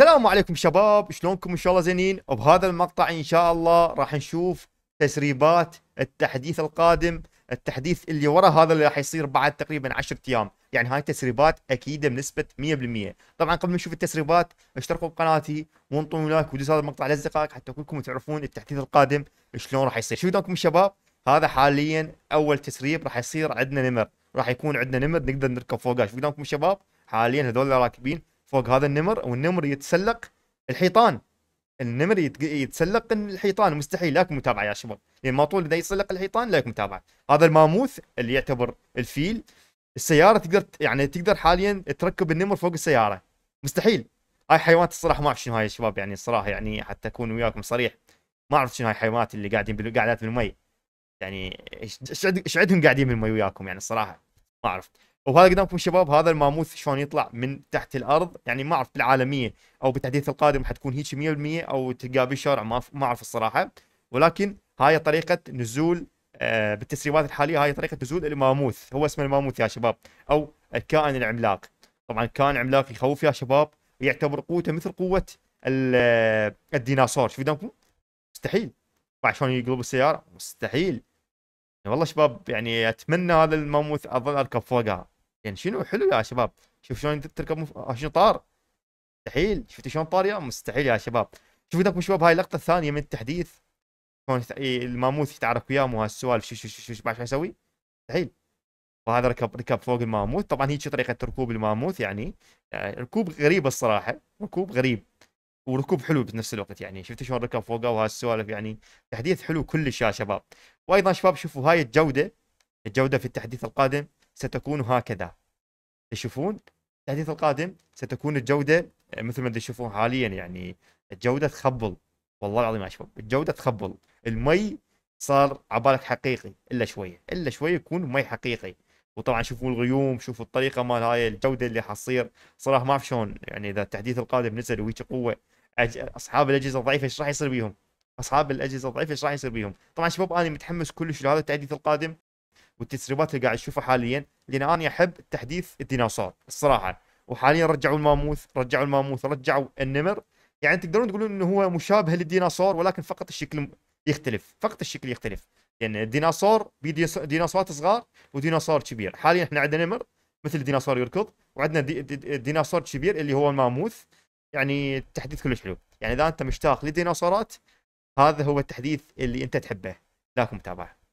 السلام عليكم شباب شلونكم ان شاء الله زينين وبهذا المقطع ان شاء الله راح نشوف تسريبات التحديث القادم التحديث اللي ورا هذا اللي راح يصير بعد تقريبا 10 ايام يعني هاي تسريبات اكيده بنسبه 100% طبعا قبل ما نشوف التسريبات اشتركوا بقناتي وانطوا لايك ودوس هذا المقطع لاصدقائك حتى كلكم تعرفون التحديث القادم شلون راح يصير شو دونكم شباب هذا حاليا اول تسريب راح يصير عندنا نمر راح يكون عندنا نمر نقدر نركب فوقه شو دونكم شباب حاليا هذول راكبين فوق هذا النمر والنمر يتسلق الحيطان النمر يتسلق الحيطان مستحيل لاك متابعه يا شباب لان يعني ما طول اذا يتسلق الحيطان لاك متابعه هذا الماموث اللي يعتبر الفيل السياره تقدر يعني تقدر حاليا تركب النمر فوق السياره مستحيل هاي حيوانات الصراحه ما اعرف شنو هاي يا شباب يعني الصراحه يعني حتى اكون وياكم صريح ما اعرف شنو هاي الحيوانات اللي قاعدين قاعدات بالمي يعني ايش عندهم قاعدين بالمي وياكم يعني الصراحه ما اعرف وهذا قدامكم شباب هذا الماموث شلون يطلع من تحت الارض يعني ما اعرف بالعالميه او بالتحديث القادم حتكون هيك 100% او تلقاه بالشارع ما ما اعرف الصراحه ولكن هاي طريقه نزول آه بالتسريبات الحاليه هاي طريقه نزول الماموث هو اسمه الماموث يا شباب او الكائن العملاق طبعا كائن عملاق يخوف يا شباب ويعتبر قوته مثل قوه آه، الديناصور شوف قدامكم مستحيل شلون يقلب السياره مستحيل يعني والله شباب يعني اتمنى هذا الماموث اظل اركب فوقها يعني شنو حلو يا شباب شوف شلون تركب مف... آه، شنو طار مستحيل شفتوا شلون طار يا مستحيل يا شباب شوفوا ذاك شباب هاي اللقطه الثانيه من التحديث شلون إيه، الماموث يتعارك وياهم وهالسوالف شو شو شو شو بعد شو يسوي مستحيل وهذا ركب ركب فوق الماموث طبعا هيك طريقه ركوب الماموث يعني, يعني ركوب غريب الصراحه ركوب غريب وركوب حلو بنفس الوقت يعني شفتوا شلون ركب فوقه وهالسوالف يعني تحديث حلو كلش يا شباب وايضا شباب شوفوا هاي الجوده الجوده في التحديث القادم ستكون هكذا تشوفون التحديث القادم ستكون الجوده يعني مثل ما تشوفون حاليا يعني الجوده تخبل والله العظيم يا شباب الجوده تخبل المي صار عبالك حقيقي الا شويه الا شويه يكون مي حقيقي وطبعا شوفوا الغيوم شوفوا الطريقه مال هاي الجوده اللي حتصير صراحه ما اعرف شلون يعني اذا التحديث القادم نزل وهيك قوه أج... اصحاب الاجهزه الضعيفه ايش راح يصير بيهم؟ اصحاب الاجهزه الضعيفه ايش راح يصير بيهم؟ طبعا شباب انا متحمس كلش لهذا التحديث القادم والتسريبات اللي قاعد اشوفها حاليا لان انا احب تحديث الديناصور الصراحه وحاليا رجعوا الماموث رجعوا الماموث رجعوا النمر يعني تقدرون تقولون انه هو مشابه للديناصور ولكن فقط الشكل يختلف فقط الشكل يختلف يعني الديناصور ديناصورات صغار وديناصور كبير حاليا احنا عندنا نمر مثل الديناصور يركض وعندنا دي ديناصور كبير اللي هو الماموث يعني التحديث كلش حلو يعني اذا انت مشتاق للديناصورات هذا هو التحديث اللي انت تحبه ذاك متابعه